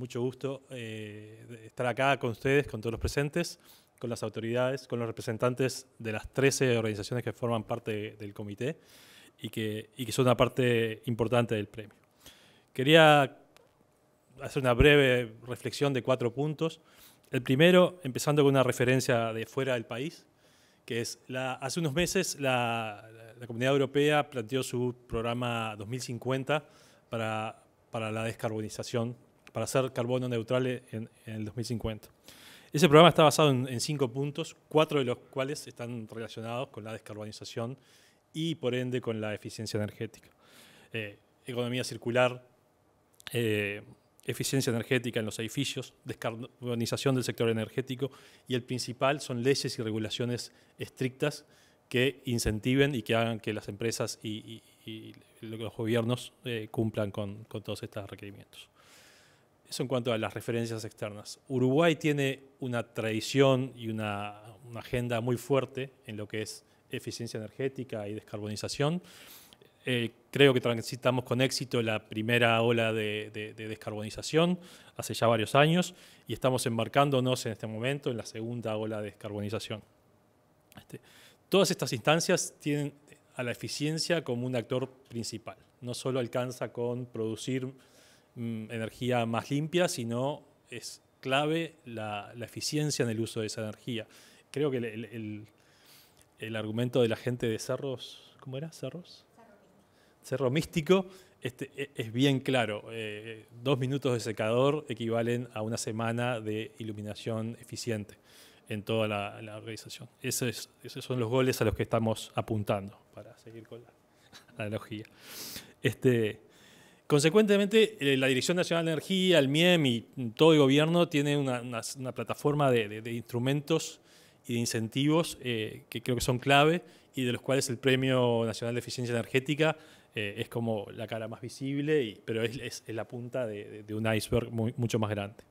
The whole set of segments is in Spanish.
mucho gusto eh, estar acá con ustedes, con todos los presentes, con las autoridades, con los representantes de las 13 organizaciones que forman parte del comité y que, que son una parte importante del premio. Quería hacer una breve reflexión de cuatro puntos. El primero, empezando con una referencia de fuera del país, que es, la, hace unos meses la, la Comunidad Europea planteó su programa 2050 para, para la descarbonización para ser carbono neutral en, el 2050. Ese programa está basado en, cinco puntos, cuatro de los cuales están relacionados con la descarbonización y por ende con la eficiencia energética. Eh, economía circular, eh, eficiencia energética en los edificios, descarbonización del sector energético y el principal son leyes y regulaciones estrictas que incentiven y que hagan que las empresas y, los gobiernos eh, cumplan con todos estos requerimientos. Eso en cuanto a las referencias externas. Uruguay tiene una tradición y una, agenda muy fuerte en lo que es eficiencia energética y descarbonización. Eh, creo que transitamos con éxito la primera ola de, descarbonización hace ya varios años y estamos embarcándonos en este momento en la segunda ola de descarbonización. Este, todas estas instancias tienen a la eficiencia como un actor principal. No solo alcanza con producir Mm, energía más limpia, sino es clave la, eficiencia en el uso de esa energía. Creo que el, argumento de la gente de Cerros, ¿cómo era? Cerros. Cerro Místico, este, e, es bien claro. Eh, dos minutos de secador equivalen a una semana de iluminación eficiente en toda la, organización. esos son los goles a los que estamos apuntando, para seguir con la analogía. Este, Consecuentemente, eh, la Dirección Nacional de Energía, el MIEM e y todo el gobierno tiene una, plataforma de, instrumentos y de incentivos eh, que creo que son clave y de los cuales el Premio Nacional de Eficiencia Energética eh, es como la cara más visible, pero es, la punta de, un iceberg mucho más grande.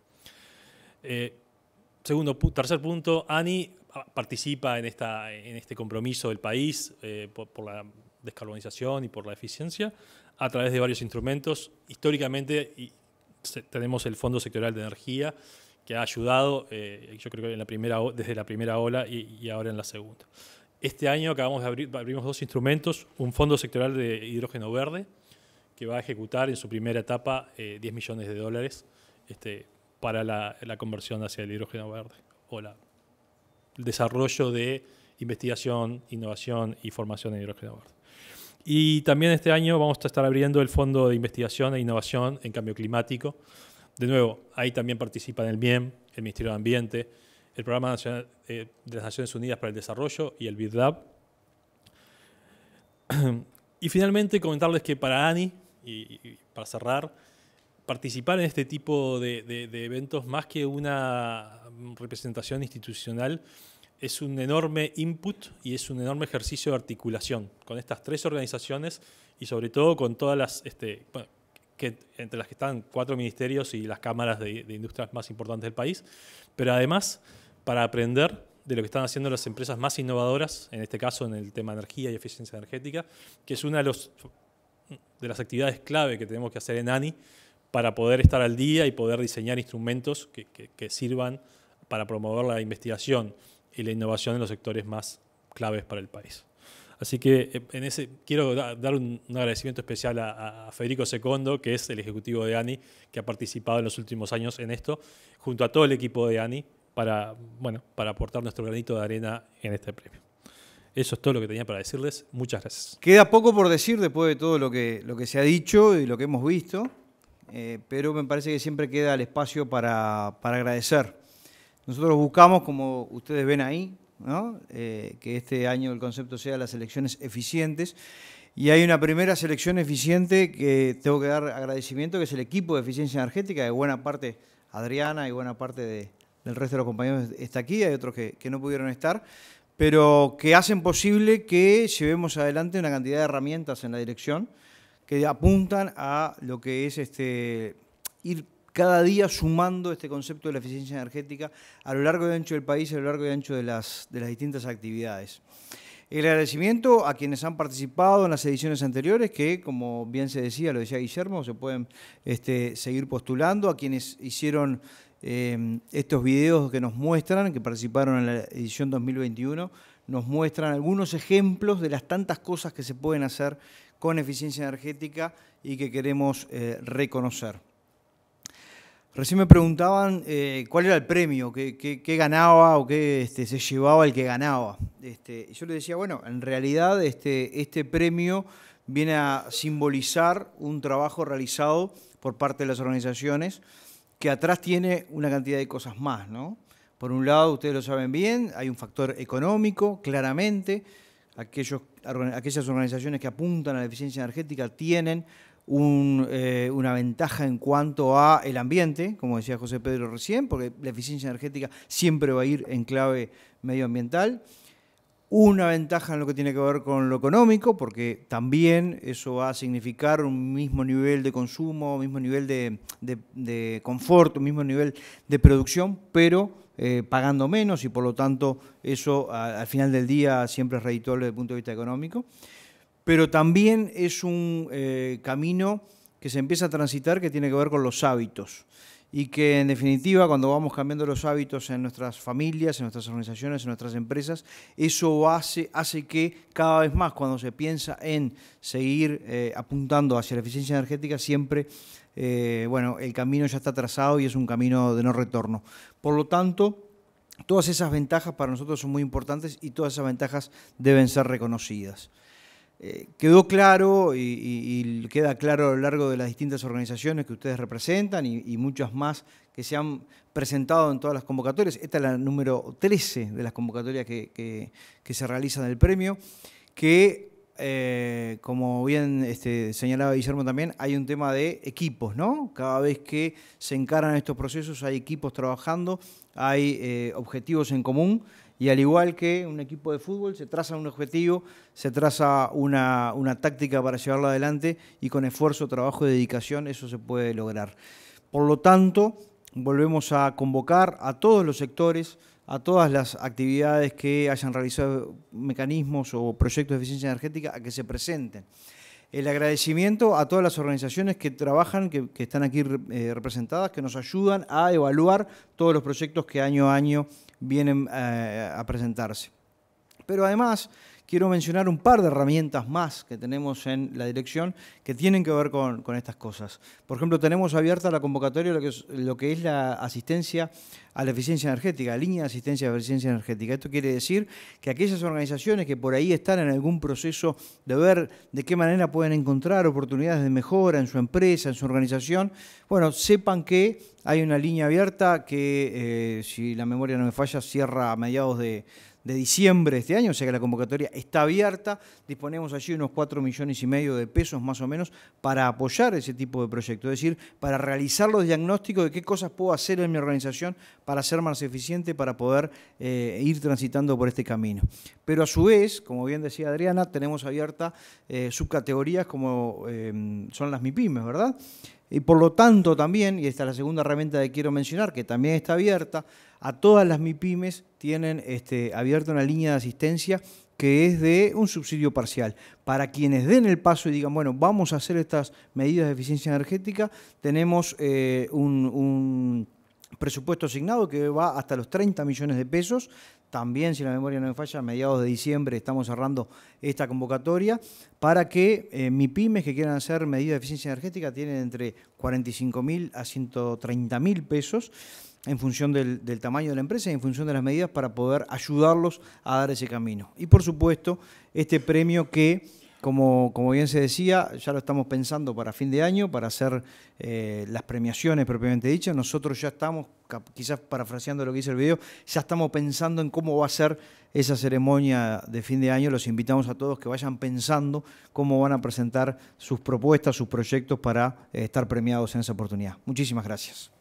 segundo, tercer punto, ANI ah, participa en, esta, en este compromiso del país por, la descarbonización y por la eficiencia a través de varios instrumentos. Históricamente tenemos el Fondo Sectoral de Energía que ha ayudado, eh, yo creo que en la primera, desde la primera ola y, ahora en la segunda. Este año acabamos de abrir abrimos dos instrumentos, un Fondo Sectoral de Hidrógeno Verde que va a ejecutar en su primera etapa 10 eh, millones de dólares este, para la, conversión hacia el hidrógeno verde o el desarrollo de investigación, innovación y formación en hidrógeno verde. Y también este año vamos a estar abriendo el Fondo de Investigación e Innovación en Cambio Climático. De nuevo, ahí también participan el MIEM, e el Ministerio de Ambiente, el Programa eh, de las Naciones Unidas para el Desarrollo y el BIDLAB. Y finalmente comentarles que para ANI, y, para cerrar, participar en este tipo de, de eventos, más que una representación institucional, es un enorme input y es un enorme ejercicio de articulación con estas tres organizaciones y sobre todo con todas las, este, que, entre las que están cuatro ministerios y las cámaras de, industrias más importantes del país, pero además para aprender de lo que están haciendo las empresas más innovadoras, en este caso en el tema energía y eficiencia energética, que es una de, las actividades clave que tenemos que hacer en ANI para poder estar al día y poder diseñar instrumentos que, que sirvan para promover la investigación y la innovación en los sectores más claves para el país. Así que eh, en ese quiero dar un, agradecimiento especial a, Federico Secondo, que es el ejecutivo de ANI, que ha participado en los últimos años en esto, junto a todo el equipo de ANI, para, bueno, para aportar nuestro granito de arena en este premio. Eso es todo lo que tenía para decirles. Muchas gracias. Queda poco por decir después de todo lo que, lo que se ha dicho y lo que hemos visto, eh, pero me parece que siempre queda el espacio para, para agradecer nosotros buscamos, como ustedes ven ahí, eh, que este año el concepto sea las elecciones eficientes. Y hay una primera selección eficiente que tengo que dar agradecimiento, que es el equipo de eficiencia energética, de buena parte Adriana y buena parte del resto de los compañeros está aquí, hay otros que, que no pudieron estar, pero que hacen posible que llevemos adelante una cantidad de herramientas en la dirección que apuntan a lo que es este, ir cada día sumando este concepto de la eficiencia energética a lo largo y ancho del país, a lo largo y ancho de las, de las distintas actividades. El agradecimiento a quienes han participado en las ediciones anteriores, que como bien se decía, lo decía Guillermo, se pueden este, seguir postulando, a quienes hicieron eh, estos videos que nos muestran, que participaron en la edición 2021, nos muestran algunos ejemplos de las tantas cosas que se pueden hacer con eficiencia energética y que queremos eh, reconocer. Recién me preguntaban eh, cuál era el premio, qué, ganaba o qué este, se llevaba el que ganaba. Este, yo le decía, bueno, en realidad este, este, premio viene a simbolizar un trabajo realizado por parte de las organizaciones que atrás tiene una cantidad de cosas más, ¿no? Por un lado, ustedes lo saben bien, hay un factor económico, claramente. aquellas organizaciones que apuntan a la eficiencia energética tienen eh, una ventaja en cuanto a el ambiente, como decía José Pedro recién, porque la eficiencia energética siempre va a ir en clave medioambiental. Una ventaja en lo que tiene que ver con lo económico, porque también eso va a significar un mismo nivel de consumo, un mismo nivel de, confort, un mismo nivel de producción, pero eh, pagando menos y por lo tanto eso al final del día siempre es redituable desde el punto de vista económico pero también es un eh, camino que se empieza a transitar que tiene que ver con los hábitos y que en definitiva cuando vamos cambiando los hábitos en nuestras familias, en nuestras organizaciones, en nuestras empresas, eso hace, que cada vez más cuando se piensa en seguir eh, apuntando hacia la eficiencia energética, siempre eh, bueno, el camino ya está trazado y es un camino de no retorno. Por lo tanto, todas esas ventajas para nosotros son muy importantes y todas esas ventajas deben ser reconocidas. Eh, quedó claro y, queda claro a lo largo de las distintas organizaciones que ustedes representan y, muchas más que se han presentado en todas las convocatorias. Esta es la número 13 de las convocatorias que, se realizan del premio, que eh, como bien este, señalaba Guillermo también, hay un tema de equipos, ¿no? Cada vez que se encaran estos procesos hay equipos trabajando, hay eh, objetivos en común y al igual que un equipo de fútbol, se traza un objetivo, se traza una, táctica para llevarlo adelante y con esfuerzo, trabajo y dedicación eso se puede lograr. Por lo tanto, volvemos a convocar a todos los sectores, a todas las actividades que hayan realizado mecanismos o proyectos de eficiencia energética a que se presenten el agradecimiento a todas las organizaciones que trabajan, que, están aquí eh, representadas, que nos ayudan a evaluar todos los proyectos que año a año vienen eh, a presentarse. Pero además, quiero mencionar un par de herramientas más que tenemos en la dirección que tienen que ver con, estas cosas. Por ejemplo, tenemos abierta la convocatoria lo que, es, lo que es la asistencia a la eficiencia energética, la línea de asistencia a la eficiencia energética. Esto quiere decir que aquellas organizaciones que por ahí están en algún proceso de ver de qué manera pueden encontrar oportunidades de mejora en su empresa, en su organización, bueno, sepan que hay una línea abierta que, eh, si la memoria no me falla, cierra a mediados de, diciembre de este año, o sea que la convocatoria está abierta, disponemos allí unos 4 millones y medio de pesos más o menos para apoyar ese tipo de proyectos, es decir, para realizar los diagnósticos de qué cosas puedo hacer en mi organización para ser más eficiente, para poder eh, ir transitando por este camino. Pero a su vez, como bien decía Adriana, tenemos abierta eh, subcategorías como son las MIPIMES, ¿verdad? y por lo tanto también, y esta es la segunda herramienta que quiero mencionar, que también está abierta, a todas las MIPIMES tienen este, abierta una línea de asistencia que es de un subsidio parcial. Para quienes den el paso y digan, bueno, vamos a hacer estas medidas de eficiencia energética, tenemos eh, un, un presupuesto asignado que va hasta los 30 millones de pesos también, si la memoria no me falla, a mediados de diciembre estamos cerrando esta convocatoria para que eh, MIPIMES que quieran hacer medidas de eficiencia energética tienen entre 45 mil a 130 mil pesos en función del, del, tamaño de la empresa y en función de las medidas para poder ayudarlos a dar ese camino. Y por supuesto, este premio que como, bien se decía, ya lo estamos pensando para fin de año, para hacer eh, las premiaciones propiamente dichas. Nosotros ya estamos, quizás parafraseando lo que dice el video, ya estamos pensando en cómo va a ser esa ceremonia de fin de año. Los invitamos a todos que vayan pensando cómo van a presentar sus propuestas, sus proyectos para eh, estar premiados en esa oportunidad. Muchísimas gracias.